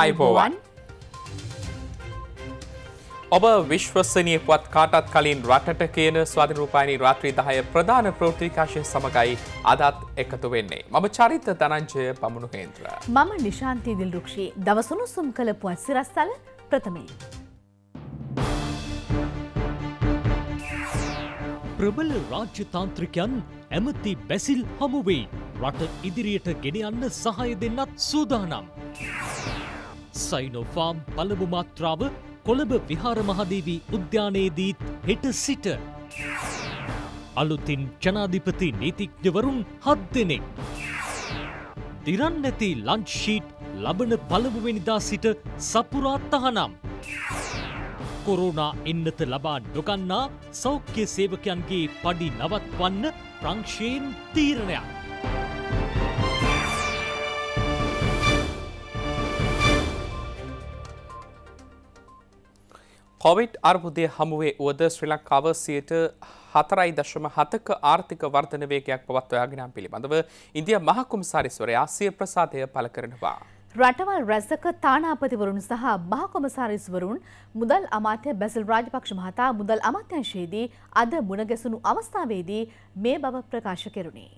අයිබෝවන් ඔබ විශ්වසනය පුවත් කාටත් කලින් රටට කියන ස්වාධරූපානි රාත්‍රී දහය ප්‍රධාන ප්‍රෘතිකාශය සමඟයි අදත් එකතු වෙන්නේ. මම චරිත තනංජය පමුණු හේන්ත්‍ර. මම නිශාන්තී දිල්රුක්ෂී දවසුණු සුම් කළ පුවත් සිරස්ථල ප්‍රථමේ. ප්‍රබල රාජ්‍යතාන්ත්‍රිකයන් ඇමති බැසිල් හමුවේ රට ඉදිරියට ගෙනයන්න සහය දෙන්නත් සූදානම්. සයිනෝෆාම් පළමු මාත්‍රාව කොළඹ විහාර මහදේවී උද්‍යානයේදීත් හෙට සිට. අලුතින් ජනාධිපති නීතිඥවරුන් හත් දෙනෙක්. දිරන් නැති ලංච්ෂීට් ලබන පළමුවෙනිදා සිට සපුරාත් තහනම්. කොරෝනා එන්නත ලබා නොගන්නා සෞඛ්‍ය සේවකයන්ගේ පඩි නවත්වන්න ප්‍රංක්ෂයෙන් තීරණයක්. කොවිඩ් අර්බුදය හමුවේ වුවද ශ්‍රී ලංකාව සියයට හතරයි දශම හතක ආර්ථික වර්ධන වේගයක් පවත්වයාගෙනම් පිළිබඳව ඉන්දිය මහකුම්සාරිස්වරයා සිය ප්‍රසාදය පළ කරනවා. රටවල් රැසක තානාපතිවරුන් සහ මහකොමසාරිස්වරුන් මුදල් අමාත්‍ය බැසල් රාජපක්ෂ මහතා මුදල් අමාත්‍යංශයේදී අද මුණගැසුණු අවස්ථාවේදී මේ බව ප්‍රකාශ කෙරුණේ.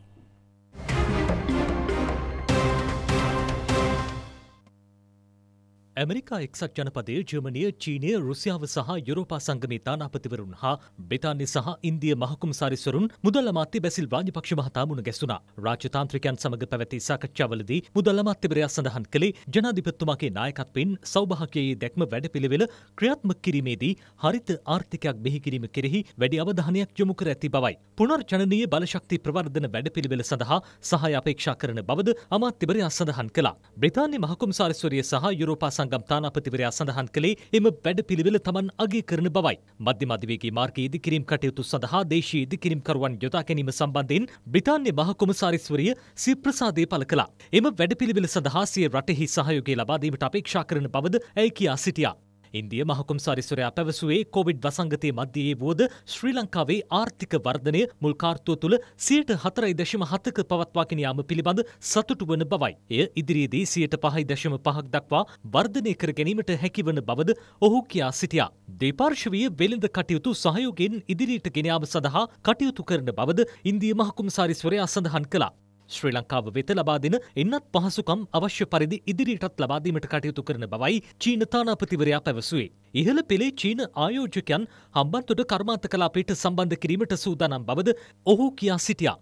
ඇමරිකා එක්සත් ජනපදයේ ජර්මනිය චීනය රුසියාව සහ යුරෝපා සංගමේ තානාපතිවරුන් හා බ්‍රිතාන්‍ය සහ ඉන්දිය මහකුම්සාරිස්වරුන් මුදල් අමාත්‍ය බැසිල් රාජපක්ෂ මහතා මුණ ගැසුණා. රාජ්‍යතාන්ත්‍රිකයන් සමග පැවැති සාකච්ඡාවලදී මුදල් අමාත්‍යවරයා සඳහන් කළේ ජනාධිපතිතුමාගේ நாயකත්වයෙන් සෞභාග්‍යයේ දැක්ම වැඩපිළිවෙල ක්‍රියාත්මක කිරීමේදී හරිත ආර්ථිකයක් බිහි කිරීම කෙරෙහි වැඩි අවධානයක් යොමු කර ඇති බවයි. පුනර්ජනනීය බලශක්ති ප්‍රවර්ධන වැඩපිළිවෙල සඳහා සහාය අපේක්ෂා කරන බවද අමාත්‍යවරයා සඳහන් කළා. බ්‍රිතාන්‍ය මහකුම්සාරිස්වරිය සහ යුරෝපා සංගම්තාන අපතිවරයා සඳහන් කළේ එම වැඩ පිළිවෙල තමන් අගේ කරන බවයි. මධ්‍යම අධිවේගේ මාර්ගයේ ඉදිකිරීම් කටයුතු සඳහා දේශීය ඉදිකිරීම්කරුවන් යොදා ගැනීම සම්බන්ධයෙන් බ්‍රිතාන්‍ය මහ කොමසාරිස්වරිය සිල් ප්‍රසාදය පළ කළා. එම වැඩ පිළිවෙල සඳහා සිය රටෙහි සහයෝගය ලබා දීමට අපේක්ෂා කරන බවද ඇය කියා සිටියා. ඉන්දිය මහකුම් සරිස්වරයා පැවසුවේ කොවිඩ් වසංගතය මධ්‍යයේ වුවද ශ්‍රී ලංකාවේ ආර්ථික වර්ධනය මුල්කාර්තුව තුළ සියට හතරයි දශම හතක පවත්වාගෙනයාම පිළිබඳ සතුටු වන බවයි. එය ඉදිරියේදී සියට පහයි දශම පහක් දක්වා වර්ධනය කර ගැනීමට හැකිවන බවද ඔහු කියා සිටියා. දෙපාර්ශවීය වෙළඳ කටයුතු සහයෝගෙන් ඉදිරියට ගෙනයාම සඳහා කටයුතු කරන බවද ඉන්දිය මහකුම් සාරිස්වරයා සඳහන් කළා. ශ්‍රී ලංකාව වෙත ලබාදෙන එන්නත් පහසුකම් අවශ්‍ය පරිදි ඉදිරියටත් ලබාදීමට කටයුතු කරන බවයි චීන තානාපතිවරයා පැවසුවේ. ඉහළ පෙළේ චීන ආයෝජකයන් හම්බන්තොට කර්මාන්ත කලාපයට සම්බන්ධ කිරීමට සූදානම් බවද ඔහු කියා සිටියා.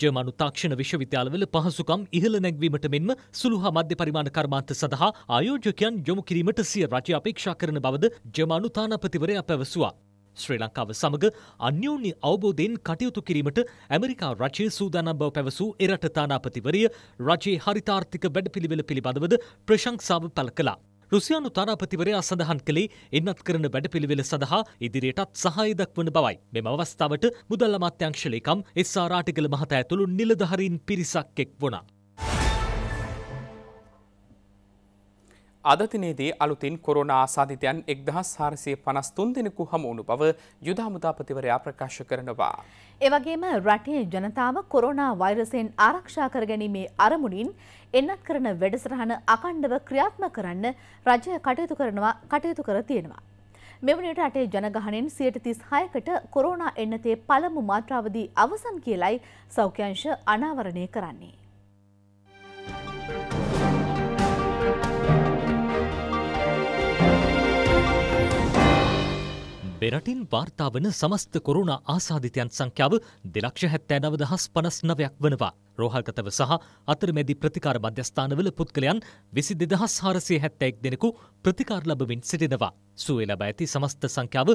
ජර්මනු තාක්ෂණ විශ්වවිද්‍යාලවල පහසුකම් ඉහළ නැගවීමට මෙන්ම සුළු හා මධ්‍ය පරිමාණ කර්මාන්ත සඳහා ආයෝජකයන් යොමු කිරීමට සිය රජය අපේක්ෂා කරන බවද ජර්මානු තානාපතිවරයා පැවසුවා. ශ්‍රී ලංකාව සමග අන්‍යෝන්‍ය අවබෝධයෙන් කටයුතු කිරීමට ඇමරිකා රජය සූදානම් බව පැවසූ එරට තානාපතිවරිය රජයේ හරිතාර්ථික වැඩපිළිවෙල පිළිබඳවද ප්‍රශංසාව පළ කළා. රුසියානු තානාපතිවරයා සඳහන් කළේ එන්නත් කරන වැඩපිළිවෙල සඳහා ඉදිරියටත් සහාය දක්වන බවයි. මෙම අවස්ථාවට මුදල් අමාත්‍යංශ ලේකම් එස්.ආර්.ආටිගල මහතා ඇතුළු නිලධාරීන් පිරිසක් එක් වුණා. අදතිනේදී අලුතින් කොරෝනා ආසාධිතයන් එක්දහස් හාරසිය පනස් තුන් දෙනෙකු හමුවුණු බව යුදාමුදාපතිවරයා ප්‍රකාශ කරනවා. එවගේම රටේ ජනතාව කොරෝනා වෛරසයෙන් ආරක්ෂා කරගැනීමේ අරමුණින් එන්නත් කරන වැඩසටහන අකණ්ඩව ක්‍රියාත්ම කරන්න රජය කටයුතු කරනවා කටයුතු කර තියෙනවා. මෙවනට අටේ ජනගහනෙන් සියට තිස් හයකට කොරෝනා එන්නතේ පළමු මාත්‍රාවදී අවසන් කියලයි සෞඛ්‍යංශ අනාවරණය කරන්නේ. මෙරටින් වාර්තාාවන සමස්ත කොරුණ ආසාධිතයන් සංඛ්‍යාව දෙලක්ෂ හැත්තෑ නවදහස් පනස් නවයක් වනවා. රෝහල්කතව සහ අතරමැදි ප්‍රතිකාර මධ්‍යස්ථානවල පුද්ගලයන් විසි දෙදහස් හාරසය හැත්තැෙක් දෙනෙකු ප්‍රතිකාර ලබමින් සිටිනවා. සුවේ ලබ ඇති සමස්ත සංඛ්‍යාව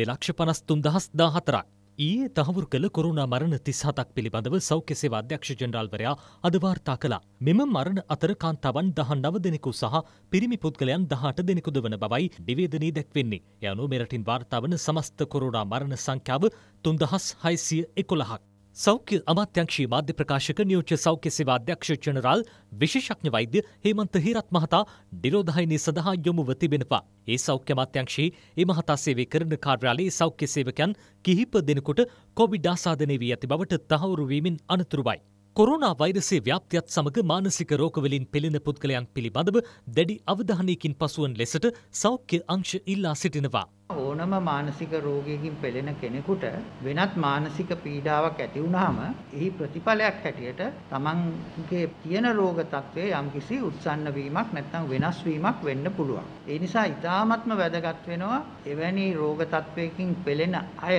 දෙලක්ෂ පනස්තුන් දහස් දා හතරක්. ඊයේ තහවුරු කළ කොරුණා මරණ තිස්හතක් පිළිබඳව සෞඛ්‍ය සේවා අධ්‍යක්ෂ ජෙනරාල්වරයා අද වාර්තා කළා. මෙම මරණ අතර කාන්තාවන් 19 දෙනෙකු සහ පිරිමි පුද්ගලයන් 18 දෙනෙකුද වන බවයි නිවේදනයේ දැක්වෙන්නේ. යනු මෙරටින් වාර්තා වන සමස්ත කොරුණා මරණ සංඛ්‍යාව 3611ක්. ಸೌಖ್ಯ ಅಮಾತ್ಯಾಂಕ್ಷಿ ಮಾಧ್ಯ ಪ್ರಕಾಶಕ ನಿಯೋಜ್ಯ ಸೌಖ್ಯ ಸೇವಾ ಅಧ್ಯಕ್ಷ ಜನರಲ್ ವಿಶೇಷಜ್ಞ ವೈದ್ಯ ಹೇಮಂತ ಹೀರತ್ ಮಹತಾ ನಿರೋಧಾಯಿನಿ සඳහා යොමු ව තිබෙනවා. ඒ සෞඛ්‍ය අමාත්‍යංශයේ ඒ මහතා සේවය කරන කාර්යාලයේ සෞඛ්‍ය සේවකයන් කිහිප දෙනෙකුට කොවිඩ් ආසාදනය වී ඇති බවට තහවුරු වීමෙන් අනතුරුවයි. කොරෝනා වෛරසයේ ව්‍යාප්තියත් සමග මානසික රෝගවලින් පෙළෙන පුද්ගලයන් පිළිබඳව දැඩි අවධානයකින් පසුවන් ලෙසට සෞඛ්‍ය අංශ ඉල්ලා සිටිනවා. ඕනම මානසික රෝගයකින් පෙළෙන කෙනෙකුට වෙනත් මානසික පීඩාවක් ඇති වුනහම එහි ප්‍රතිඵලයක් හැටියට තමන්ගේ තියෙන රෝග తත්වයේ යම්කිසි උත්සන්න වීමක් නැත්නම් වෙනස් වීමක් වෙන්න පුළුවන්. ඒ නිසා ඊටාත්ම වැදගත් වෙනවා එවැනි රෝග తත්වයකින් පෙළෙන අය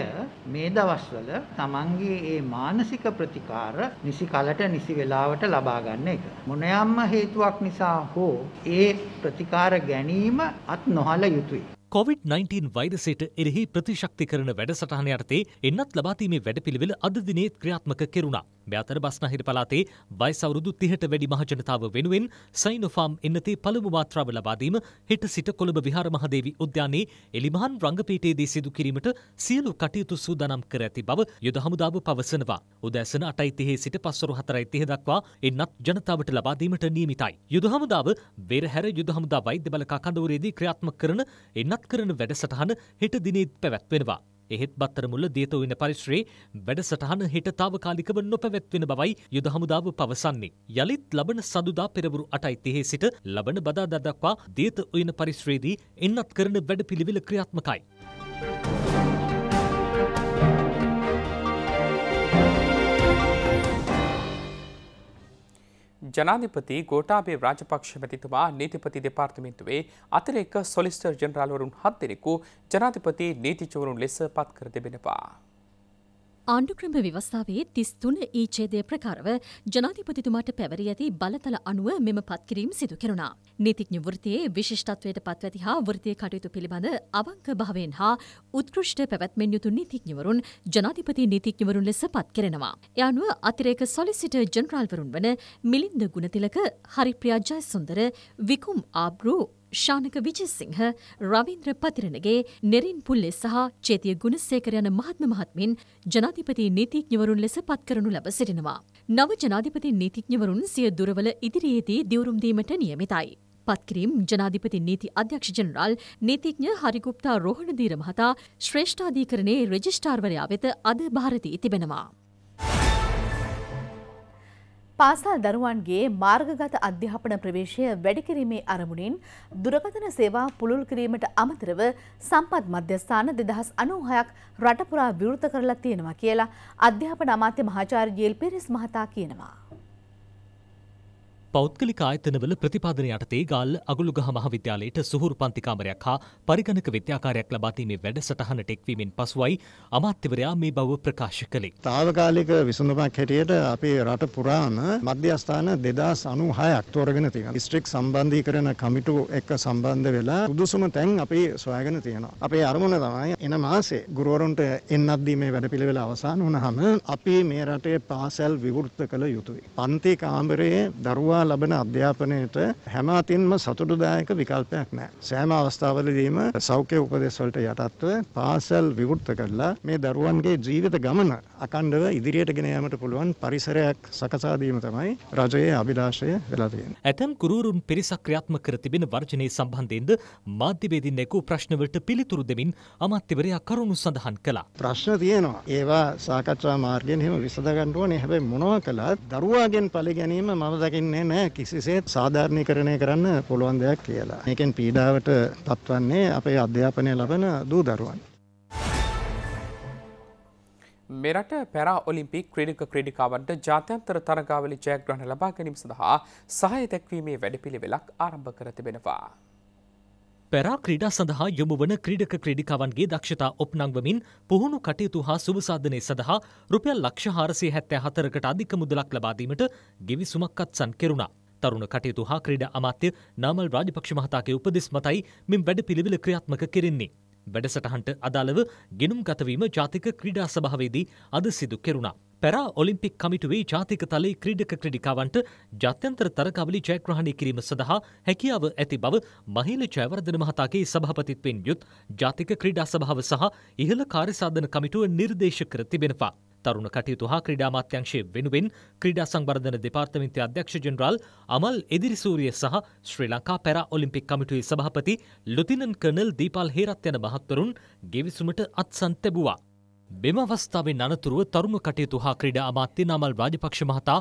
මේ දවස්වල තමන්ගේ මේ මානසික ප්‍රතිකාර නිසි කලට නිසි වේලාවට ලබා ගන්න එක. මොනෑම්ම හේතුවක් නිසා හෝ ඒ ප්‍රතිකාර ගැනීම අත් නොහල යුතුය. කොවිD-19 වෛරසයට එරෙහි ප්‍රතිශක්ති කරන වැඩසටහන යටතේ එන්නත් ලබාතීමේ වැඩපිළිවෙල අද දිනේත් ක්‍රියාත්මක කෙරුණා. මෙතර බස්නාහිර පළාතේ වයස අවුරුදු 30ට වැඩි මහජනතාව වෙනුවෙන් සයිනෝෆාම් එන්නතේ පළමු මාත්‍රාව ලබා දීම හෙට සිට කොළඹ විහාර මහදේවි උද්‍යානයේ එලිමහන් රංගපීඨයේදී සිදු කිරීමට සියලු කටයුතු සූදානම් කර ඇති බව යුද හමුදාව පවසනවා. උදෑසන 8:30 සිට පස්වරු 4:30 දක්වා එන්නත් ජනතාවට ලබා දීමට නියමිතයි. යුද හමුදාව බෙරහැර යුද හමුදා වෛද්‍ය බලකා කඳවුරේදී ක්‍රියාත්මක කරන එන්නත් කරන වැඩසටහන හෙට දිනීත් පැවැත්වෙනවා. එහෙත් බත්තරමුල්ල දේතවන්න පරිශ්‍රයේ වැඩසටහන හෙට තාවකාලිකව නොපැවැත්වෙන බවයි යුද හමුදාව පවසන්නේ. යළිත් ලබන සඳුදා පෙරවරු අටයි තිහේ සිට ලබන බදා දදක්වා දේත ඔයන පරිශ්‍රයේදී එන්නත් කරන වැඩ පිළිවෙල ක්‍රියාත්මකයි. ජනාධිපති ගෝටාබේ රාජපක්ෂ මැතිතුමා නීතිපති දෙපාර්තමේන්තුවේ අතිරේක සොලිස්ටර් ජනරාල්වරුන් හත් දෙනෙකු ජනාධිපති නීතිචවරුන් ලෙස පත්කර තිබෙනවා. ආණ්ඩුක්‍රම ව්‍යවස්ථාවේ තිස්තුන ඊචේදය ප්‍රකාරව ජනාධිපතිතුමාට පැවරි ඇති බලතල අනුව මෙම පත්කිරීම් සිදු කෙරුණා. නීතිඥ වෘතියේ විශිෂ්ටත්වයට පත්වැති හා වෘතිය කටයුතු පිළිබඳ අවංක භාවයෙන් හා උත්කෘෂ්ට පැවැත්මෙන් යුතු නීතිඥවරුන් ජනාධිපති නීතිඥවරුන් ලෙස පත් කෙරෙනවා. යනුව අතිරේක සොලිසිට ජනරාල්වරුන් වන මිලින්ද ගුණතිලක හරිප්‍රියා ජයසුන්දර විකුම් ආබ්‍රූ ශානක විජයසිංහ රවින්ද්‍ර පතිරණගේ නෙරින් පුල්ලෙ සහ චේතිය ගුණසේකර යන මහත්ම මහත්මින් ජනාධිපති නීතිඥවරුන් ලෙස පත්කරනු ලැබ සිටිනවා. නව ජනාධිපති නීතිඥවරුන් සිය දුරවල ඉදිරියේදී දියුරුම් දීමට නියමිතයි. පත්කිරීම් ජනාධිපති නීති අධ්‍යක්ෂ ජනරාල් නීතිඥ හරිගුප්තා රෝහණදීර මහතා ශ්‍රේෂ්ඨාධීකරණයේ රෙජිස්ටාර්වරයා වෙත අද භාරතී තිබෙනවා. පාසල් දරුවන්ගේ මාර්ගගත අධ්‍යාපන ප්‍රවේශය වැඩිකිරීමේ අරමුණින් දුරකථන සේවා පුළුල් කිරීමට අමතරව සම්පත් මධ්‍යස්ථාන දෙදහස් අනූහයක් රටපුරා විවෘත කරලා තියෙනවා කියලා අධ්‍යාපන අමාත්‍ය මහාචාර්ය ජේල් පිරිස් මහතා කියනවා. පෞද්ගලික ආයතනවල ප්‍රතිපාදන යටතේ ගාල්ල අගුළුගහ මහවිද්‍යාලයට සුහුරු පන්තිකාමරයක් හා පරිගණක විද්‍යාකාරයක් ලබාදීමේ වැඩසටහනට එක්වීමෙන් පසුවයි අමාත්‍යවරයා මේ බව ප්‍රකාශ කළේ. තාවකාලික විසඳුමක් හැටියට අපේ රට පුරාම මධ්‍යස්ථාන දෙදස් අනු හයක් තෝරගෙන තියෙන ස්ට්‍රික් සම්බන්ධීකරන කමිටු එක්ක සම්බන්ධ වෙලා උදුසුම තැන් අපි සොයාගෙන තියෙනවා. අපේ අරමුණ තමයි එන මාසේ ගුරුවරුන්ට එන්නත්දී මේ වැඩපිළිවෙල අවසන් වුණහම අපි මේ රටේ පාසැල් විවෘත කළ යුතුයි. පන්ති කාමරයේ දරුවා ලබන අධ්‍යාපනයට හැම අතින්ම සතුටුදායක විකල්පයක් නෑ. සෑම අවස්ථාවලදීම සෞඛ්‍ය උපදෙස්වලට යටත්ව පාසල් විවෘත කරලා මේ දරුවන්ගේ ජීවිත ගමන අකණ්ඩව ඉදිරියට ගෙනයාමට පුළුවන් පරිසරයක් සකසාදීම තමයි රජයේ අභිලාශය වෙලාතියෙන්. ඇතැම් කුරුරුන් පිරිසක් ක්‍රියාත්ම කර තිබෙන වර්ජනය සම්බන්ධයෙන්ද මාධ්‍යවේදින්නෙකු ප්‍රශ්නවලට පිළිතුරු දෙමින් අමාත්‍යවරයා කරුණු සඳහන් කළා. ප්‍රශ්න තියෙනවා. ඒවා සාකච්ඡා මාර්ගයෙන් හෙම විසඳගන්න ඕනේ. හැබැයි මොනවා කළත් දරුවාගෙන් පලි ගැනීම මම දකින්නේ නෑ කිසිසේත් සාධාරණීකරණය කරන්න පුළුවන් දෙයක් කියලා. ඒකෙන් පීඩාවට තත්වන්නේ අපේ අධ්‍යාපනය ලබන දූ දරුවන්. මෙරට පැරා ඔලිම්පි ක්‍රඩික ක්‍රඩිකාවන්ට ජාත්‍යන්තර තරගාවලි ජයග්‍රහණ ලබා ගැනීම සඳහා සහය දැක්වීමේ වැඩපිළිවෙලක් ආරම්භ කර තිබෙනවා. පැරා ක්‍රීඩා සඳහා යොමුවන ක්‍රීඩක ක්‍රීඩිකාවන්ගේ දක්ෂතා ඔප්නංවමින් පුහුණු කටයුතු හා සුභසාධනය සඳහා රුපියල් ලක්ෂ හාරසිය හැත්තෑ හතරකට අධික මුදලක් ලබාදීමට ගෙවිසුමක් අත්සන් කෙරුණා. තරුණ කටයුතු හා ක්‍රීඩ අමාත්‍ය නාමල් රාජපක්ෂ මහතාගේ උපදෙස් මතයි මෙම වැඩ පිළිවෙල ක්‍රියාත්මක කෙරෙන්නේ. වැඩසටහන්ට අදාළව ගෙනුම් ගතවීම ජාතික ක්‍රීඩා සභාවේදී අද සිදු කෙරුණා. පැරා ඔලිම්පික් කමිටුවේ ජාතික තලයේ ක්‍රීඩක ක්‍රඩිකාවන්ට ජත්‍යන්තර තරකවලි ජයග්‍රහණය කිරීම සඳහා හැකියාව ඇති බව මහිල ජයවර්ධන මහතාගේ සභාපතිත්වෙන් යුත් ජාතික ක්‍රීඩා සභාව සහ ඉහළ කාර්යසාධන කමිටුව නිර්දේශ කර තිබෙනවා. තරුණ කටයුතු හා ක්‍රීඩාමාත්‍යංශය වෙනුවෙන් ක්‍රීඩා සංවර්ධන දෙපාර්තමේන්තු අධ්‍යක්ෂ ජෙනරාල් අමල් එදිරිසූරිය සහ ශ්‍රී ලංකා පැරා ඔලිම්පික් කමිටුවේ සභාපති ලුතිනන් කර්නල් දීපල් හේරත් යන මහත්වරුන් ගෙවිසුමට අත්සන් තැබුවා. මෙම අවස්ථාවෙන් අනතුරුව තරුණ කටයුතු හා ක්‍රීඩා අමාත්‍ය නමල් රාජපක්ෂ මහතා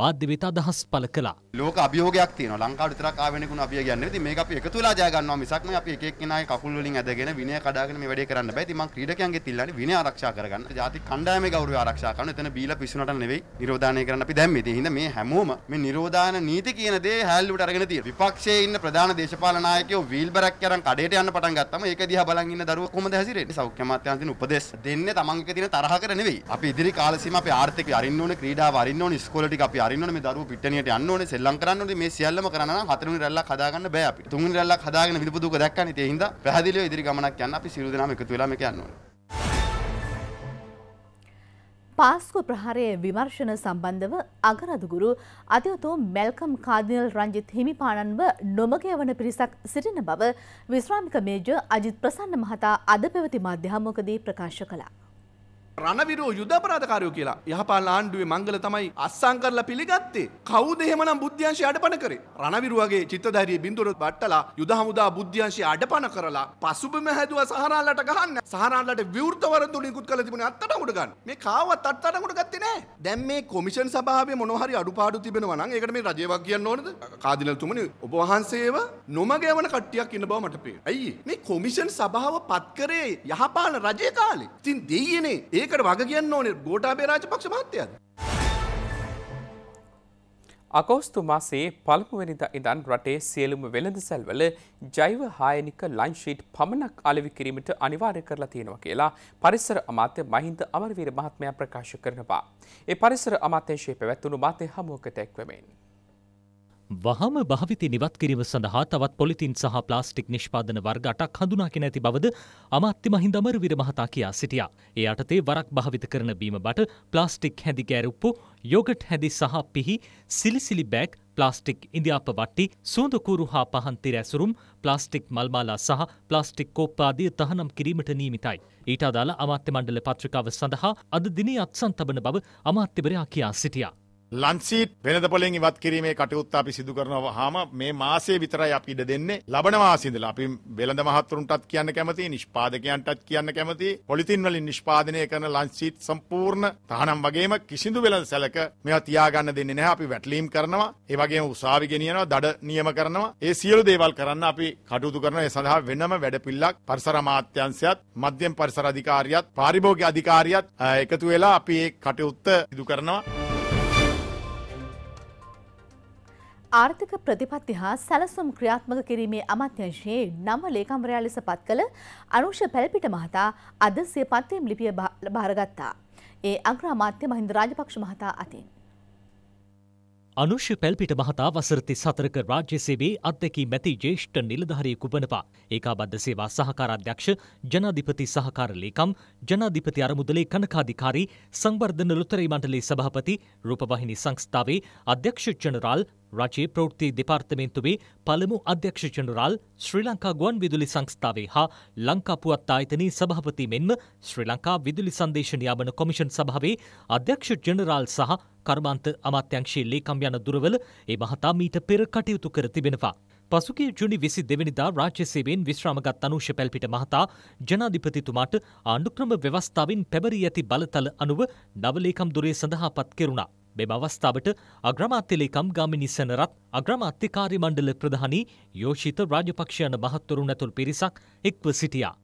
මාධ්‍ය වෙත අදහස් පළ කළා. ලෝක අභියෝගයක් තියෙනවා. ලංකාවට විතරක් ආවෙන කෙනා අපි කියන්නේ. ඉතින් මේක අපි එකතු වෙලා ජය ගන්නවා මිසක් මේ අපි එක එක්කෙනාගේ කකුල් වලින් ඇදගෙන විනය කඩාගෙන මේ වැඩේ කරන්න බෑ. ඉතින් මම ක්‍රීඩකයන්ගෙත් ඉල්ලන්නේ විනය ආරක්ෂා කරගන්න. ජාතික කණ්ඩායමේ ගෞරවය ආරක්ෂා කරන්න. එතන බීලා පිස්සුනට නෙවෙයි නිරෝධානය කරන්න අපි දැම්මේ. ඉතින් මේ හැමෝම මේ නිරෝධාන නීති කියන දේ හැල්ලුවට අරගෙන තියෙනවා. විපක්ෂයේ ඉන්න ප්‍රධාන දේශපාලන නායකයෝ වීල් බරක් කරන් කඩේට යන්න පටන් ගත්තම ඒක දිහා බලන් ඉන්න දරුවෝ කොහොමද හැසිරෙන්නේ? සෞඛ්‍ය අමාත්‍යාංශයෙන් උපදෙස් දෙන්නේ තමයි තමන්ක තියෙන තරහකට නෙවෙයි. අපි ඉදිරි කාල සීම අපේ ආර්ථිකය අරින්න ඕනේ, ක්‍රීඩාව අරින්න ඕනේ, ඉස්කෝලේ ටික අපි අරින්න ඕනේ, මේ දරුවෝ පිටණියට යන්න ඕනේ, සෙල්ලම් කරන්න ඕනේ. මේ සියල්ලම කරන්න නම් හතරවෙනි රැල්ලක් හදාගන්න බෑ අපිට. තුන්වෙනි රැල්ලක් හදාගෙන විදපු දුක දැක්කනේ. ඒ හින්දා පැහැදිලිව ඉදිරි ගමනක් යන්න අපි සියලු දෙනාම එකතු වෙලා මේක යන්න ඕනේ. පාස්කු ප්‍රහාරයේ විමර්ශන සම්බන්ධව අගරදුගුරු අධ්‍යවතු මෙල්කම් කාදිනල් රංජිත් හිමිපාණන්ව නොමග යවන පිරිසක් සිටින බව විශ්‍රාමික මේජර් අජිත් ප්‍රසන්න මහතා අද පැවති මාධ්‍යහමකදී ප්‍රකාශ කළා. රණවිරෝ යුද අපරාධකාරයෝ කියලා යහපාල ආණ්ඩුවේ මංගල තමයි අස්සම් කරලා පිළිගත්තේ. කවුද එහෙමනම් බුද්ධ්‍යංශය අඩපණ කරේ? රණවිරුවගේ චිත්තධෛර්ය බින්දුර බට්ටලා යුද හමුදා බුද්ධ්‍යංශය අඩපණ කරලා පසුබිම හැදුවා සහනාලට ගහන්න. සහනාලට විවෘත වරදු නිකුත් කළ තිබුණේ අත්තටමුඩ ගන්න. මේ කාවත් අත්තටමුඩ ගත්තේ නැහැ. දැන් මේ කොමිෂන් සභාවේ මොනවා හරි අඩුපාඩු තිබෙනවා නම් ඒකට මේ රජේවක් කියන්න ඕනද? කාදිලතුමනි ඔබ වහන්සේව නොමග යවන කට්ටියක් ඉන්න බව මට පේනවා. ඇයි මේ කොමිෂන් සභාව පත් කරේ යහපාල රජේ කාලේ. ඉතින් දෙයියනේ ඒකට වග කියන්න ඕනේ ගෝඨාභය රාජපක්ෂ මහත්තයාද? අගෝස්තු මාසයේ පළමුවැනිදා ඉඳන් රටේ සියලුම වෙළඳසැල්වල ජෛව හායනික ලයින්ෂීට් පමණක් අලෙවි කිරීමට අනිවාර්ය කරලා තියෙනවා කියලා පරිසර අමාත්‍ය මහින්ද අමරවීර මහත්මයා ප්‍රකාශ කරනවා. ඒ පරිසර අමාත්‍යංශයේ පැවැත්වුණු මාතේ හමුවකට එක්වමින් වහම භාවිතය නිවත් කිරීම සඳහා තවත් පොලිතින් සහ ප්ලාස්ටික් නිෂ්පාදන වර්ග අටක් හඳුනාගෙන ඇති බවද අමාත්‍ය මහින්ද අමරවීර මහතා කියා සිටියා. ඒ යටතේ වරක් භාවිත කරන බීම බට ප්ලාස්ටික් හැඳි ගෑරුප්පු, යෝගට් හැඳි සහ පිහි, සිලිසිලි බෑග්, ප්ලාස්ටික් ඉන්දියාප වට්ටි, සූඳ කූරු හා පහන් තිර ඇසුරුම්, ප්ලාස්ටික් මල්මාලා සහ ප්ලාස්ටික් කෝප්ප ආදිය තහනම් කිරීමට නියමිතයි. ඊට අදාළ අමාත්‍ය මණ්ඩල පත්‍රිකාව සඳහා අද දිනේ අත්සන් තබන බව අමාත්‍යවරයා කියා සිටියා. ලන්සීට් වෙනද පොලෙන් ඉවත් කිරීමේ කටයුත්ත අපි සිදු කරනවා හාම මේ මාසේ විතරයි අපි ඉඩ දෙන්නේ ලබන මාසෙඳලා අපි වෙළඳ මහත්වරුන්ටත් කියන්න කැමතියි නිෂ්පාදකයන්ටත් කියන්න කැමතියි පොලිතින් වලින් නිෂ්පාදනය කරන ලන්සීට් සම්පූර්ණ තහනම් වගේම කිසිදු වෙළඳ සැලක මේවා තියාගන්න දෙන්නේ නැහැ අපි වැටලීම් කරනවා ඒ වගේම උසාවි ගෙනියනවා දඩ නියම කරනවා ඒ සියලු දේවල් කරන්න අපි කටයුතු කරනවා ඒ සඳහා වෙනම වැඩපිළිවෙලක් පරිසර අමාත්‍යාංශයත් මධ්‍යම පරිසර අධිකාරියත් පාරිභෝගික අධිකාරියත් එකතු වෙලා අපි මේ කටයුත්ත සිදු කරනවා ආර්ථික ප්‍රතිපත්ති හා සැලසුම් ක්‍රියාත්මක කිරීමේ අමාත්‍යංශයේ නව ලේකම්වරයා ලෙස පත් කළ අනුෂ පැල්පිට මහතා අද සිය පත්වීම් ලිපිය භාරගත්තා. ඒ අග්‍රාමාත්‍ය මහින්ද රාජපක්ෂ මහතා අතින්. අනුෂ්‍ය පැල්පිට මහතා වසරති සතරක රාජ්‍ය සේවේ අත්දැකී මැති ජේෂ්ඨ නිලධාරයෙකු වනවා. ඒකාබද්ධ සේවා සහකාරාධ්‍යක්ෂ ජනාධිපති සහකාර ලේකම් ජනාධිපති අරමුදලේ කනකාධිකාරී සංවර්ධන ලොතරේ මණ්ඩලේ සභාපති රූපවාහිනී සංස්ථාවේ අධ්‍යක්ෂ ජනරාල් රජයේ ප්‍රෘත්ති දෙපාර්තමේන්තුවේ පළමු අධ්‍යක්ෂ ජනරාල් ශ්‍රී ලංකා ගුවන් විදුලි සංස්ථාවේ හා ලංකාපුවත් ආයතනයේ සභාපති මෙන්ම ශ්‍රී ලංකා විදුලි සංදේශ නියාමන කොමිෂන් සභාවේ අධ්‍යක්ෂ ජනරාල් සහ කර්මාන්ත අමාත්‍යංශයේ ලේකම් යන දුරවල ඒ මහතා මීට පෙර කටයුතු කර තිබෙනවා. පසුගේ ජුනි විසි දෙවැනිදා රාජ්‍ය සේවෙන් විශ්‍රාමගත් අනුෂ පැල්පිට මහතා ජනාධිපතිතුමාට ආණ්ඩුක්‍රම ව්‍යවස්ථාවෙන් පැබරී ඇති බලතල අනුව නවලේකම් දුරේ සඳහාපත් කෙරුණා. මෙම අවස්ථාවට අග්‍රමාත්‍ය ලේකම් ගාමිණී සනරත් අග්‍රමාත්‍ය කාර්ය මණ්ඩල ප්‍රධානි යෝෂිත රාජපක්ෂ යන මහත්වරුන් ඇතුළු පිරිසක් එක්ව සිටියා.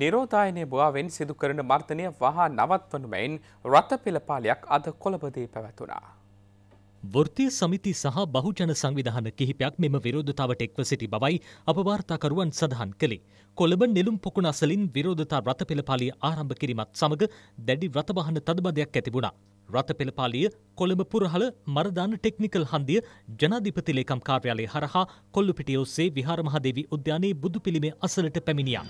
නිරෝධායනය බොවාවෙන් සිදු කරන මර්ධනය වහා නවත්වනුමයින් රථ පෙළපාලයක් අද කොළඹදී පැවැතුනා. වෘත්තිය සමිති සහ බහුජන සංවිධාන කිහිපයක් මෙම විරෝධතාවට එක්ව සිටි බවයි අපවාර්තාකරුවන් සඳහන් කළේ. කොළඹ නෙළුම් පොකුණ අසලින් විරෝධතා රථ පෙළපාලිය ආරම්භ කිරීමත් සමඟ දැඩි රථවාහන තදබදයක් ඇති වුණා. රථ පෙළපාලිය කොළඹ පුරහල මරදාන ටෙක්නිකල් හන්දිය ජනාධිපති ලේකම් කාර්යාලය හරහා කොල්ලුපිටිය ඔස්සේ විහාරමහදේවී උද්‍යානයේ බුදු පිළිමේ අසලට පැමිණියා.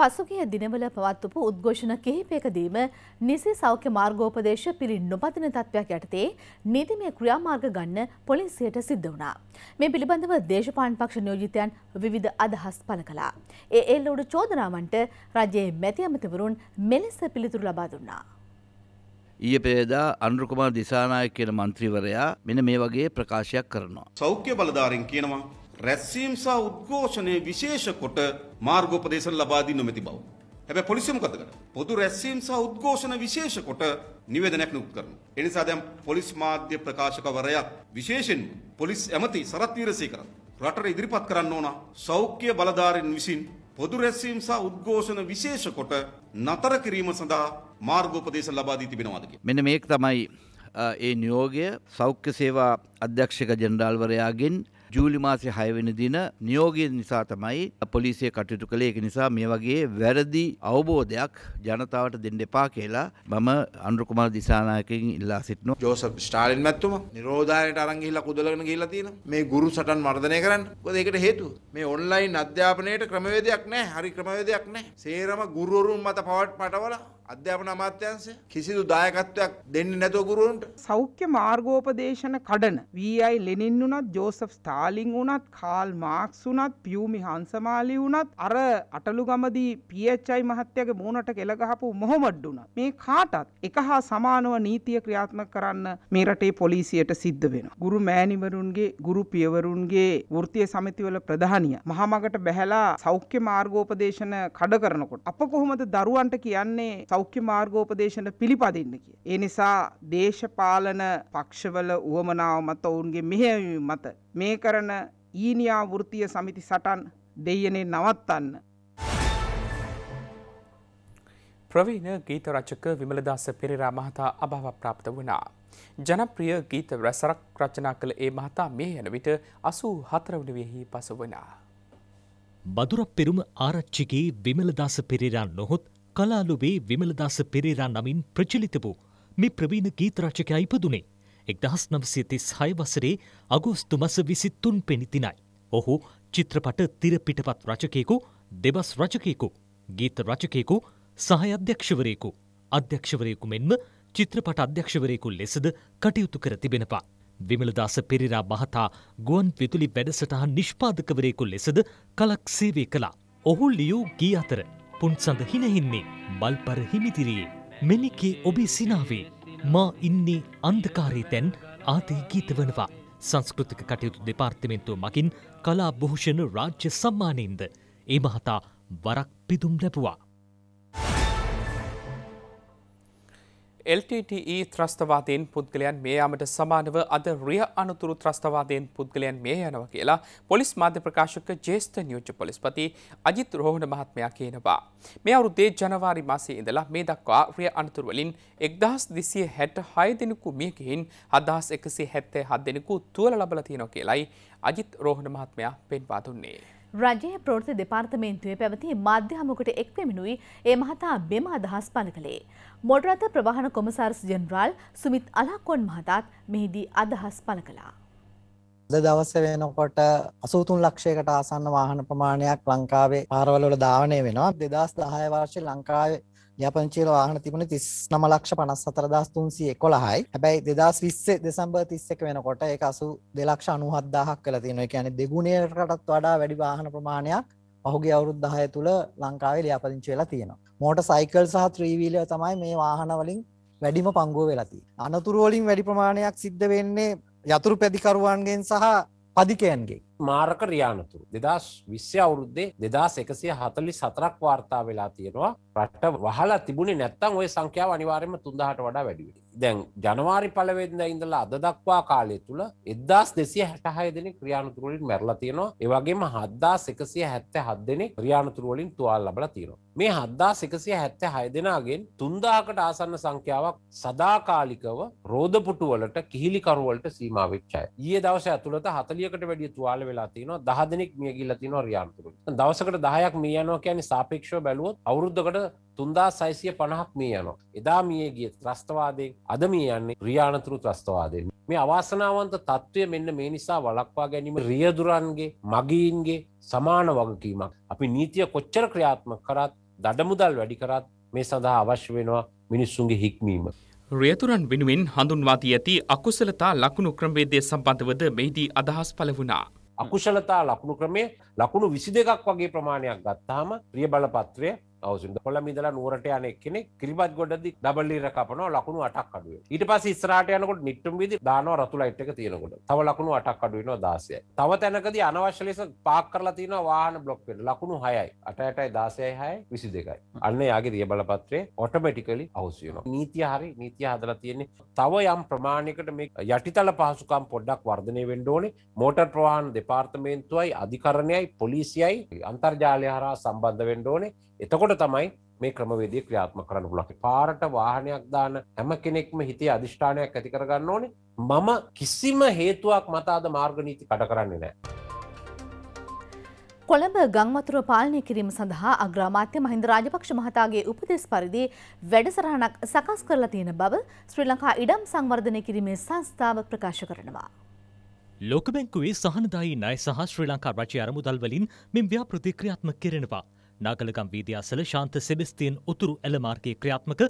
පසුගිය දිනවල පවත්වපු උද්ඝෝෂණ කිහිපයකදීම නිසි සෞඛ්‍ය මාර්ගෝපදේශ පිළින් නොපදින තත්ත්වයක් යටතේ නීතිමය ක්‍රියාමාර්ග ගන්න පොලිසියට සිද්ධ වුණා. මේ පිළිබඳව දේශපාලන පක්ෂ නියෝජිතයන් විවිධ අදහස් පළ කළා. ඒ එල්ල උඩු චෝදනාවන්ට රජයේ මැති ඇමතිවරුන් මෙලෙස පිළිතුරු ලබා දුන්නා. ඊය පෙරේදා අනුරුකුමාර් දිසානායක කියන මන්ත්‍රීවරයා මෙන්න මේ වගේ ප්‍රකාශයක් කරනවා. සෞඛ්‍ය බලධාරීන් කියනවා රැස්වීම් සහ උද්ඝෝෂණය විශේෂ කොට මාර්ගෝපදේශන ලබා දී නොමැති බව. හැබැයි පොලිසිය මොකද කරන්නේ? පොදු රැස්වීම් සහ උද්ඝෝෂණ විශේෂ කොට නිවේදනයක් නිකුත් කරනවා. ඒ නිසා දැන් පොලිස් මාධ්‍ය ප්‍රකාශකවරයා විශේෂයෙන් පොලිස් ඇමති සරත් වීරසේකර රටට ඉදිරිපත් කරන්න ඕන සෞඛ්‍ය බලධාරීන් විසින් පොදු රැස්වීම් සහ උද්ඝෝෂණ විශේෂ කොට නතර කිරීම සඳහා මාර්ගෝපදේශ ලබා දී තිබෙනවාද කියලා. මෙන්න මේක තමයි ඒ නියෝගය සෞඛ්‍ය සේවා අධ්‍යක්ෂක ජෙනරාල්වරයාගෙන් ජූලි මාසේ 6 වෙනි දින නියෝගය නිසා තමයි පොලිසිය කටයුතු කළේ. ඒක නිසා මේ වගේ වැරදි අවබෝධයක් ජනතාවට දෙන්න එපා කියලා මම අනුර කුමාර දිසානායකගෙන් ඉල්ලා සිටිනවා. ජෝසප් ස්ටාලින් මැතිතුමා නිරෝධායනයට අරන් ගිහිල්ලා කුදලගෙන ගිහිල්ලා තියෙනවා. මේ ගුරු සටන් මර්ධනය කරන්න. මොකද ඒකට හේතුව මේ ඔන්ලයින් අධ්‍යාපනයේට ක්‍රමවේදයක් නැහැ. හරි ක්‍රමවේදයක් නැහැ. සේරම ගුරුවරුන් මත පවට පටවලා අධ්‍යාපන අමාත්‍යංශය කිසිදු දායකත්වයක් දෙන්නේ නැතුව ගුරුවරුන්ට සෞඛ්‍ය මාර්ගෝපදේශන කඩන වීයි ලෙනින් වුණත් ජෝසප් ස්ටාලින් වුණත් කාල් මාක්ස් වුණත් පියුමි හංසමාලි වුණත් අර අටලුගමදී PHI මහත්තයාගේ මූණට කෙල ගහපු මොහොමඩ් වුණත් මේ කාටත් එක හා සමානව නීතිය ක්‍රියාත්මක කරන්න මේ රටේ පොලිසියට සිද්ධ වෙනවා ගුරු මෑණිවරුන්ගේ ගුරු පියවරුන්ගේ වෘත්තීය සමිතිවල ප්‍රධානිය මහමගට බැහැලා සෞඛ්‍ය මාර්ගෝපදේශන කඩ කරනකොට අප කොහොමද දරුවන්ට කියන්නේ සෞඛ්‍ය මාර්ගෝපදේශන පිළිපදින්න කිය. ඒ නිසා දේශපාලන පක්ෂවල වුවමනාව මත ඔවුන්ගේ මෙහැවීම මත මේ කරන ඊනියා වෘතිය සමිති සටන් දෙයනේ නවත්තන්න. ප්‍රවීණ ගීත රචක විමලදාස පෙරරා මහතා අභාව ප්‍රාප්ත වනා. ජනප්‍රිය ගීත රැසරක් රචනා කළ ඒ මහතා මේ යන විට අසූ හතරවනවෙහි පසු වනා. බදුරක් පෙරුම ආරච්චිගේ විමලදාස පෙරරා නොහොත් කලාලුවේ විමලදාස පෙරේරා නමින් ප්‍රචලිත වූ මේ ප්‍රවීණ ගීතරචකයා ඉපදුනේ එක්දහස් නම්සයතිස් හයවසරේ අගෝස්තු මස විසිත්තුන් පෙනිතිනයි. ඔහු චිත්‍රපට තිරපිටපත් රචකයකු දෙබස් රචකයකු ගීත රචකයකු සහය අධ්‍යක්ෂවරයකු අධ්‍යක්ෂවරයකු මෙන්ම චිත්‍රපට අධ්‍යක්ෂවරයකු ලෙසද කටයුතු කර තිබෙනවා. විමලදාස පෙරිරා මහතා ගුවන් විතුලි වැඩසටහන් නිෂ්පාදකවරයෙකු ලෙසද කලක් සේවේ කලා. ඔහු ලියූ ගී අතර පුන්සඳ හිනහෙන්නේ මල්පර හිමිතිරයේ මෙනිකේ ඔබේ සිනාවේ මා ඉන්නේ අන්ධකාරී තැන් ආදී ගීත වනවා. සංස්කෘතික කටයුතු දෙපාර්තමෙන්තුව මකින් කලා භූෂණ රාජ්‍ය සම්මානයෙන්ද ඒ මහතා වරක් පිදුම් ලැබවා. LTTE ත්‍රස්තවාදයෙන් පුද්ගලයන් මේ යාමට සමානව අද රිය අනතුරු ත්‍රස්තවාදයෙන් පුද්ගලයන් මේ යනව කියලා පොලිස් මාධ්‍ය ප්‍රකාශක ජේෂ්ඨ නියෝජ්‍ය පොලිස්පති අජිත් රෝහණ මහත්මයා කියනවා. මේ අවුරුද්දේ ජනවාරි මාසයේ ඉඳලා මේ දක්වා රිය අනතුරු වලින් 1266 දෙනෙකු මියගින් 1177 දෙනෙකු තුවල ලබලා තියෙනවා කියලයි අජිත් රෝහණ මහත්මයා පෙන්වා දුන්නේ. රජයේ ප්‍රෘති දෙපාර්තමේන්තුවේ පැවති මාධ්‍ය හමුකට එක් පෙමිණුයි ඒ මහතා මෙම අදහස් පල කළේ. මොටරත ප්‍රවාහන කොමසාර්ස් ජෙනරාල් සුමිත් අලක්කොන් මහතාත් මෙහිදී අදහස් පල කළා. ද දවස වෙනකොට අසූතුන් ලක්ෂයකට ආසන්න වාහන ප්‍රමාණයක් ලංකාවේ පාරවලවල ධාවනය වෙනවා දෙදස් දහය වර්ශය ලංකාවේ ජපංචීල වාහන තිබුණ තිස් නම ලක්ෂ පනස් සතර දස්තුන්සිය කොළහයි හැබැයි දෙදස් විස්සේ දෙසම්බ තිස්සක වෙනකොට එක අසු දෙලක්ෂ අනුහත්දාහක් කළ තියෙන ැන දෙගුණයටත් වඩා වැඩි වාහන ප්‍රමාණයක් පහුගේ අවුරුද්ධහය තුළ ලංකාවේ ලියාපදිංචි වෙලා තියෙනවා මෝට සයිකල් සහ ත්‍රීවීලය තමයි මේ වාහනවලින් වැඩිම පංගුව වෙලති අනතුරුවලින් වැඩි ප්‍රමාණයක් සිද්ධ වෙන්නේ යතුරු පැදිකරුවන්ගෙන් සහ පදිකයන්ගේ මාරක රියානතුරු දෙදස් විශ්‍ය අවුරුද්දේ දෙදස් එකසිය හතලි සතරක් වාර්තා වෙලා තියෙනවා රට්ට වහලා තිබුණේ නැත්තම් ඔය සංඛ්‍යාව අනිවාරයම තුන්දහට වඩා වැඩිවිට දැන් ජනවාරි පලවෙද ඉඳලා අද දක්වා කාලය තුළ එදදාස් දෙසිය හැටහය දෙන ක්‍රියාණතුරුවලින් මැරලා තියෙනවා ඒවගේම හද්දා එකසිය හැත්ත හත් දෙනෙ ක්‍රියාණතුරුවලින් තුවාල් ලබල තියෙනවා මේ හද්දා එකසිය හැත්ත හය දෙෙනගෙන් තුන්දාකට ආසන්න සංඛ්‍යාවක් සදාකාලිකව රෝධපුටුවලට කිහිලිකරුවලට සීමවිච්චය ඒ දවස ඇතුළට හතලියකට වැඩිය තුවාල වෙලා තියෙනවා දහදනෙක් මියගිල්ල තිනවා රියාන්තුරු දවසකට දහයක් මියනවා කියන්නේ සාපේක්ෂව බැලුවොත් අවුරුද්ධකට තුන්දා සයිසිය පණහක් මේ යනවා. එදා මිය ගිය ත්‍රස්තවාදයෙන් අද මිය යන්නේ ක්‍රියාණතුරු ත්‍රස්තවාදයෙන්. මේ අවාසනාවන්ත තත්ත්වය මෙන්න මේ නිසා වලක්වා ගැනීම රියදුරන්ගේ මගීන්ගේ සමාන වගකීමක්. අපි නීතිය කොච්චර ක්‍රියාත්ම කරත් දඩමුදල් වැඩි කරත් මේ සඳහා අවශ්‍ය වෙනවා මිනිස්සුන්ගේ හික්මීම. රියතුරන් වෙනුවෙන් හඳුන්වාදී ඇති අකුසලතා ලකුණු ක්‍රමවේදය සම්බන්ධවද මෙහිදී අදහස් පළ වුණා. අකුශලතා ලකුණු ක්‍රමේ ලකුණු විසි දෙකක් වගේ ප්‍රමාණයක් ගත්තාම ප්‍රිය බලපත්‍රය අවසුන් පොල මිදලා නුවරට යන කෙනෙ කිරිබත් ගොඩදි ඩබල්ලිර e කපනවා ලකුණු අටක් අඩුවේ ඊට පස්සේ ඉස්සරහට යනකොට නිට්ටුම් වීදි දානවා රතු ලයිට් එක තියෙනකොට තව ලකුණු අටක් අඩු වෙනවා 16යි තව තැනකදී අනවශ්‍ය ලෙස පාක් කරලා තියෙනවා වාහන බ්ලොක් වෙන්න ලකුණු 6යි 8ටයි 16යි 6යි 22යි අන්න යාගේ රිය බලපත්‍රය ඔටෝමැටිකලි අවුස් වෙනවා නීතිය හරි නීතිය හදලා තියෙන්නේ තව යම් ප්‍රමාණයකට මේ යටිතල පහසුකම් පොඩ්ඩක් වර්ධනය වෙන්න ඕනේ මෝටර් ප්‍රවාහන දෙපාර්තමේන්තුවයි අධිකරණයයි පොලිසියයි අන්තර්ජාලය හරහා සම්බන්ධ වෙන්න ඕනේ එතකොට තමයි මේ ක්‍රමවේදී ක්‍රියාත්ම කරන්න පුලක් පාරට වාහනයක් දාන හැම කෙනෙක්ම හිතේ අධිෂ්ඨානයක් ඇති කරගන්න ඕනේ මම කිසිම හේතුවක් මතාද මාර්ගනීති කඩ කරන්නේ නෑ. කොළඹ ගංවතුර පාලනය කිරීම සඳහා අග්‍රාමාත්‍ය මහින්ද රාජපක්ෂ මහතාගේ උපදෙස් පරිදි වැඩසරහනක් සකස් කරලා තියෙන බව ශ්‍රී ලංකා ඉඩම් සංවර්ධනය කිරීමේ සංස්ථාව ප්‍රකාශ කරනවා. ලෝකබැංකුවේ සහනදායි ණය සහ ශ්‍රී ලංකා රජය අරමුදල් වලින් මෙම ව්‍යාපෘති ක්‍රියාත්මක කරනවා. නාගලගම් වීදි අසල ශාන්ත සෙබස්තියන් උතුරු ඇල මාර්ගයේ ක්‍රියාත්මක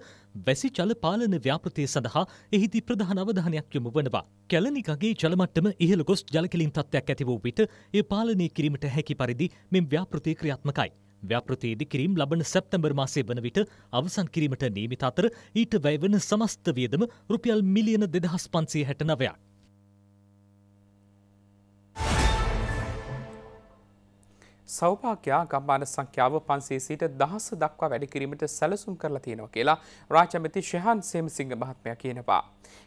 වැසි ජල පාලන ව්‍යාපෘතිය සඳහා එහිදී ප්‍රධාන අවධානයක් යොමු වනවා. කැලණිකගේ ජලමට්ටම ඉහළ ගොස් ජලකෙලින් තත්ත්වයක් ඇති වූ විට ඒ පාලනය කිරීමට හැකි පරිදි මෙම ව්‍යාපෘතිය ක්‍රියාත්මකයි. ව්‍යාපෘතියේදි කිරීම් ලබන සැප්තැම්බර් මාසය වන විට අවසන් කිරීමට නීමිත අතර ඊට වැයවන සමස්ත වියදම රුපියල් මිලියන දෙදහස් පන්සිය හැට නවයක්. සෞභාග්‍යයා ගම්මාන සංඛ්‍යාව පන්සේ සිට දහස දක්වා වැඩි කිරීමට සැලසුම් කරලා තියෙනවා කියලා රාජමැති ශෙහන් සේමසිංහ මහත්මයා කියනවා.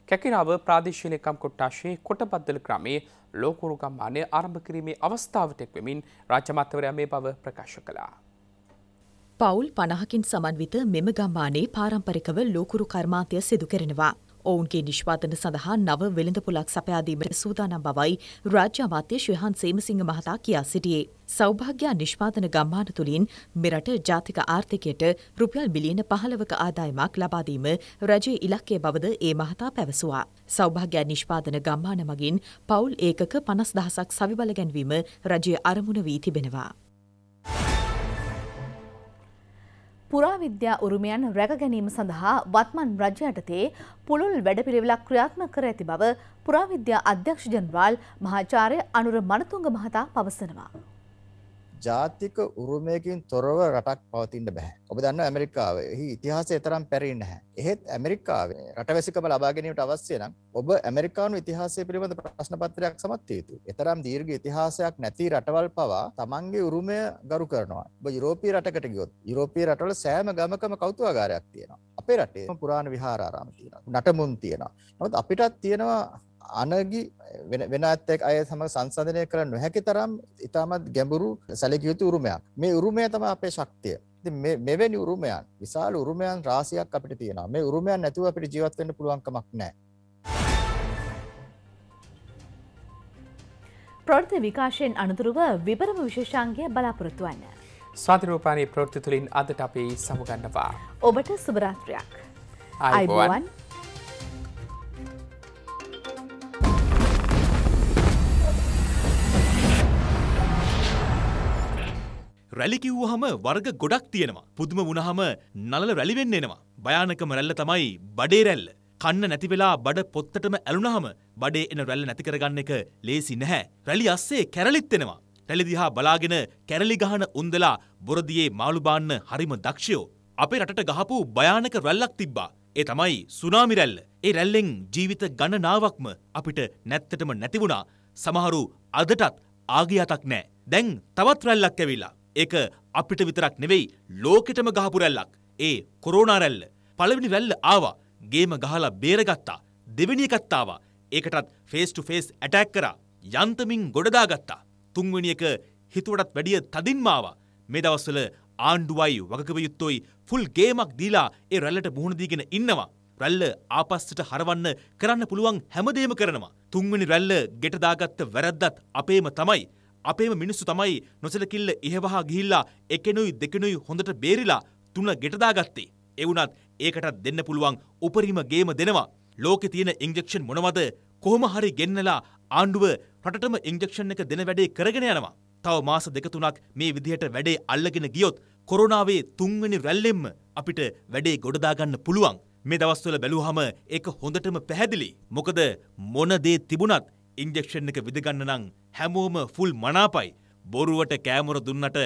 කැකිනාව ප්‍රාදේශීයකම් කොට්ටාශයේ කොටබද්දල ග්‍රාමයේ ලෝකුරු ගම්මානය ආරම්භ කිරීමේ අවස්ථාවට එක් වෙමින් රාජ්‍ය මන්ත්‍රවරයා මේ බව ප්‍රකාශ කළා. පවුල් 50කින් සමන්විත මෙම ගම්මානයේ පාරම්පරිකව ලෝකුරු කර්මාන්තය සිදු කරනවා. ඔවුන්ගේ නිශ්වාතන සඳහා නව වෙළඳපොලක් සපයාදීමට සූදානම් බවයි රාජ්‍ය අමාත්‍ය ශ්‍රහන් සේමසිංහ මහතා කියා සිටියේ. සෞභාග්‍ය නිෂ්පාතන ගම්මාන තුළින් මෙරට ජාතික ආර්ථිකයට රුපියල් බිලියන පහළවක ආදායමක් ලබාදීම රජයේ ඉලක්කය බවද ඒ මහතා පැවසුවා. සෞභාග්‍ය නිෂ්පාතන ගම්මාන මගින් පවුල් ඒකක පනස් දහසක් සවිබල ගැන්වීම රජය අරමුණ වී තිබෙනවා. පුරාවිද්‍යා උරුමයන් රැක ගැනීම සඳහා වත්මන් රජ යටතේ පුළුල් වැඩපිළිවෙලක් ක්‍රියාත්මක කර ඇති බව පුරාවිද්‍යා අධ්‍යක්ෂ ජනරාල් මහාචාර්ය අනුර මනතුංග මහතා පවසනවා. ජාතික උරුමයකින් තොරව රටක් පවතින්න බෑ. ඔබ දන්න ඇමරිකාවෙහි ඉතිහාසය තරම් පැරී නැහැ. එහෙත් ඇමරිකාවේ රටවැසිකම ලබා ගැනීමට අවශ්‍ය නම් ඔබ ඇමරිකානු ඉතිහාසය පිළිබඳ ප්‍රශ්න පත්‍රයක් සමත්විය යුතුයි. එතරම් දීර්ඝ ඉතිහාසයක් නැති රටවල් පවා තමන්ගේ උරුමය ගරු කරනවා. ඔබ යුරෝපීය රටකට ගියොත් යුරෝපීය රටවල සෑම ගමකම කෞතුකාගාරයක් තියෙනවා. අපේ රටේ පුරාණ විහාරාරාම තියෙනවා. නටමුන් තියෙනවා. නමුත් අපිටත් තියෙනවා අනගි වෙන අත්තෙක් අය සම සංසධනය කර නොහැකි තරම් ඉතාමත් ගැඹුරු සැලකයුතු උරුමයක් මේ උරුමය තම අපේ ශක්තිය මෙවැනි උරුමයන් විශාල උරුමයන් රාසියක් අපිට තියෙන මේ උරුමයන් නැතුව අපිට ජීවත්වෙන්න පුළුවන්කමක් නෑ ප්‍රෘති විකාශයෙන් අනතුරුව විබරම විශේෂාන්ගේ බලාපොරොත්තුවන්න ස්වාතිරෝපානය ප්‍රෘති තුළින් අදට අපේ සමුගන්නවා ඔබට සුභරාත්‍රයක් අයිබෝවන් රැලි කිව්වහම වර්ග ගොඩක් තියෙනවා. පුදුම වුණහම නලල රැලි වෙන්න එනවා. භයානකම රැල්ල තමයි බඩේ රැල්ල. කන්න නැති වෙලා බඩ පොත්තටම ඇලුනහම බඩේ එන රැල්ල නැති කරගන්න එක ලේසි නැහැ. රැලි අස්සේ කැරලිත් එනවා. රැලි දිහා බලාගෙන කැරලි ගහන උන්දලා බොරදියේ මාළු බාන්න හරිම දක්ෂයෝ. අපේ රටට ගහපු භයානක රැල්ලක් තිබ්බා. ඒ තමයි සුනාමි රැල්ල. ඒ රැල්ලෙන් ජීවිත ගණනාවක්ම අපිට නැත්තටම නැති වුණා. සමහරු අදටත් ආගියතක් නැහැ. දැන් තවත් රැල්ලක් ඇවිල්ලා. ඒක අපිට විතරක් නෙවෙයි ලෝකෙටම ගහපු රැල්ලක්. ඒ කොරෝනා රැල්ල. පළවෙනි රැල්ල ආවා. ගේම ගහලා බේරගත්තා. දෙවෙනි එකත් ආවා. ඒකටත් ෆේස් ටු ෆේස් ඇටැක් කරා. යන්තමින් ගොඩදාගත්තා. තුන්වෙනි එක හිතුවටත් වැඩිය තදින්ම ආවා. මේ දවස්වල ආණ්ඩුවයි වගකවයුත්තොයි ෆුල් ගේමක් දීලා ඒ රැල්ලට මුහුණ දීගෙන ඉන්නවා. රැල්ල ආපස්සට හරවන්න කරන්න පුළුවන් හැමදේම කරනවා. තුන්වෙනි රැල්ල ගෙට දාගත්ත වැරද්දත් අපේම තමයි. අපේම මිනිස්සු තමයි නොසලකිල්ල ඉහවහා ගිහිල්ලා එකෙනුයි දෙකෙනුයි හොඳට බේරිලා තුන ගෙටදාගත්තේ. ඒ වුණත් ඒකටත් දෙන්න පුළුවන් උපරිම ගේම දෙනවා. ලෝකේ තියෙන ඉන්ජෙක්ෂන් මොනවද? කොහොම හරි ගෙන්නලා ආණ්ඩුව රටටම ඉන්ජෙක්ෂන් එක දෙන වැඩේ කරගෙන යනවා. තව මාස දෙක තුනක් මේ විදිහට වැඩේ අල්ලගෙන ගියොත් කොරෝනාවේ තුන්වෙනි රැල්ලෙන්ම අපිට වැඩේ ගොඩදා ගන්න පුළුවන්. මේ දවස්වල බැලුවහම ඒක හොඳටම පැහැදිලි. මොකද මොන දේ තිබුණත් ඉන්ජෙක්ෂන් එක විදගන්න නම් හැමෝම ෆුල් මනාපයි. බොරුවට කෑමොර දුන්නට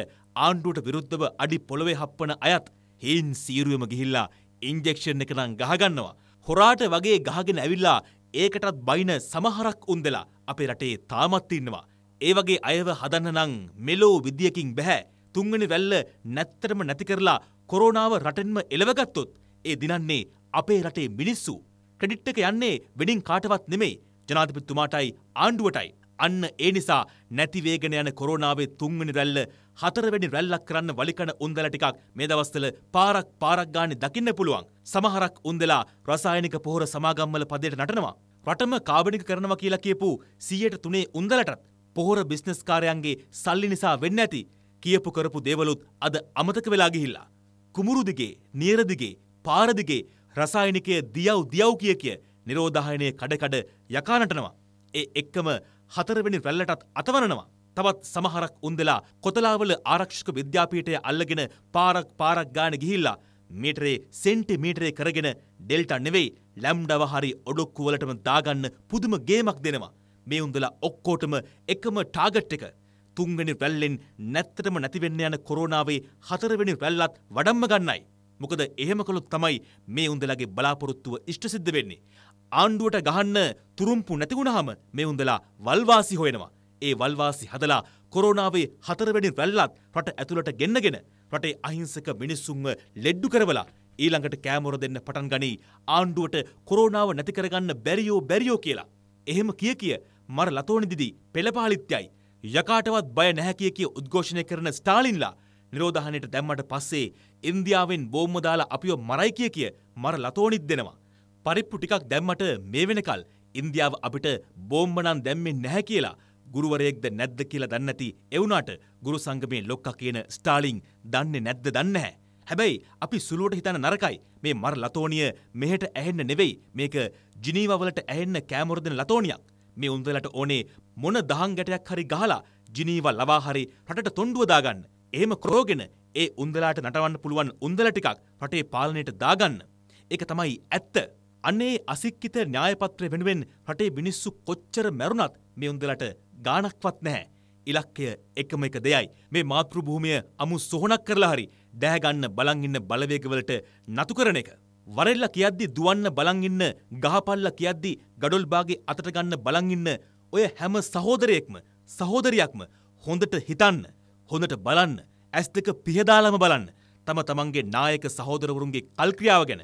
ආණ්ඩුවට විරුද්ධව අඩි පොළොවේ හප්පන අයත් හීන් සීරුවම ගිහිල්ලා ඉන්ජෙක්ෂන් එක නම් ගහගන්නවා. හොරාට වගේ ගහගෙන ඇවිල්ලා ඒකටත් බයින සමහරක් උන්දලා අපේ රටේ තාමත් ඉන්නවා. ඒ වගේ අයව හදන්න නම් මෙලෝ විදියකින් බැහැ. තුන්වෙනි වැල්ල නැත්තරම නැති කරලා කොරෝනාව රටෙන්ම එලවගත්තොත් ඒ දිනන්නේ අපේ රටේ මිනිස්සු. ක්‍රෙඩිට් එක යන්නේ වෙඩින් කාටවත් නෙමෙයි. ජනාධිපතිතුමාටයි ආණ්ඩුවටයි. අන්න ඒ නිසා නැතිවේගෙන යන කොරෝනාවේ තුන්වෙනි රැල්ල හතරවැනි රැල්ලක් කරන්න වලිකන උන්දලා ටිකක් මේ දවස්වල පාරක් පාරක් ගානේ දකින්න පුළුවන්. සමහරක් උන්දලා රසායනික පොහොර සමාගම්වල පදයට නටනවා. රටම කාබනික කරනවා කියලා කියපු 103 උන්දලටත් පොහොර බිස්නස් කාරයන්ගේ සල්ලි නිසා වෙන්න ඇති කියපු කරපු දේවලුත් අද අමතක වෙලා ගිහිල්ලා. කුමුරු දිගේ, නියර දිගේ, පාර දිගේ රසායනිකය දියව් දියව් කිය කිය නිරෝධායනයේ කඩකඩ යකා නටනවා. ඒ එක්කම හතරවෙනි රැල්ලටත් අතවරනවා. තවත් සමහරක් උන්දලා කොතලාවල ආරක්ෂක විද්‍යාපීඨය අල්ලගෙන පාරක් පාරක් ගාන ගිහිල්ලා මීටරේ සෙන්ටිමීටරේ කරගෙන ඩෙල්ටා නෙවෙයි ලැම්ඩව හරි ඔඩොක්කු වලටම දාගන්න පුදුම ගේමක් දෙනවා. මේ උන්දලා ඔක්කොටම එකම ටාගට් එක. තුන්වෙනි රැල්ලෙන් නැත්තටම නැතිවෙන්න යන කොරෝනාවේ හතරවෙනි රැල්ලත් වඩම්ම ගන්නයි. මොකද එහෙම කළොත් තමයි මේ උන්දලගේ බලාපොරොත්තුව ඉෂ්ට සිද්ධ වෙන්නේ. ආණ්ඩුවට ගහන්න තුරුම්පු නැතිවුණහම මේ උන්දලා වල්වාසි හොයනවා. ඒ වල්වාසි හදලා කොරෝනාවේ හතරවැනි රැල්ලත් රට ඇතුළට ගෙන්නගෙන රටේ අහිංසක මිනිස්සුන්ව ලෙඩ්ඩු කරවලා ඊළඟට කෑමොර දෙන්න පටන් ගනී ආණ්ඩුවට කොරෝනාව නැති කරගන්න බැරියෝ බැරියෝ කියලා. එහෙම කිය කිය මර ලතෝනි දිදී පෙළපාලිත්‍යයි. යකාටවත් බය නැහැ කිය කිය උද්ඝෝෂණය කරන ස්ටාලින්ලා නිරෝධහනයට දැම්මට පස්සේ ඉන්දියාවෙන් බෝම්ම දාලා අපිව මරයි කිය කිය මර ලතෝනිත් දෙනවා. පරිප්පු ටිකක් දැම්මට මේ වෙනකල් ඉන්දියාව අපිට බෝම්බනම් දැම්මේ නැහැ කියලා ගුරුවරයෙක්ද නැද්ද කියලා දන්නේ නැති ඒ වුණාට ගුරු සංගමේ ලොක්කා කියන ස්ටාලින් දන්නේ නැද්ද දන්නේ නැහැ. හැබැයි අපි සුළුවට හිතන නරකයි. මේ මර ලතෝනිය මෙහෙට ඇහෙන්න නෙවෙයි. මේක ජිනීවා වලට ඇහෙන්න කෑමොරදෙන ලතෝනියක්. මේ උන්දලට ඕනේ මොන දහං ගැටයක් හරි ගහලා ජිනීවා ලවා හරි රටට තොණ්ඩුව දාගන්න. එහෙම කරෝගෙන ඒ උන්දලාට නටවන්න පුළුවන් උන්දල ටිකක් රටේ පාලනයට දාගන්න. ඒක තමයි ඇත්ත. අනේ අසික්කිත න්‍යායපත්‍රය වෙනුවෙන් රටේ මිනිස්සු කොච්චර මැරුණත් මේ උන්දලට ගාණක්වත් නැහැ. ඉලක්කය එකම එක දෙයයි. මේ මාතෘ භූමිය අමු සොහනක් කරලා හරි දැහැගන්න බලන් ඉන්න බලවේගවලට නතු කරන එක. වරෙල්ලා කියද්දි දුවන්න බලන් ඉන්න ගහපල්ලා කියද්දි ගඩොල් බාගේ අතට ගන්න බලන් ඉන්න ඔය හැම සහෝදරයෙක්ම සහෝදරියක්ම හොඳට හිතන්න, හොඳට බලන්න, ඇස් දෙක පිහදාලම බලන්න. තම තමන්ගේ නායක සහෝදරවරුන්ගේ කල්ක්‍රියාව ගැන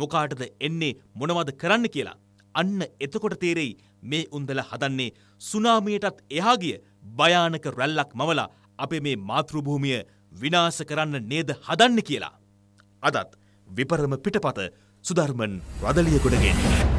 මොකාටද එන්නේ මොනවද කරන්න කියලා. අන්න එතකොට තේරෙයි මේ උන්දල හදන්නේ සුනාමියටත් එහා ගිය භයානක රැල්ලක් මවලා අපේ මේ මාතෘභූමිය විනාශ කරන්න නේද හදන්නේ කියලා. අදත් විපරම පිටපත සුධර්මන් රදලියගොඩගෙන්.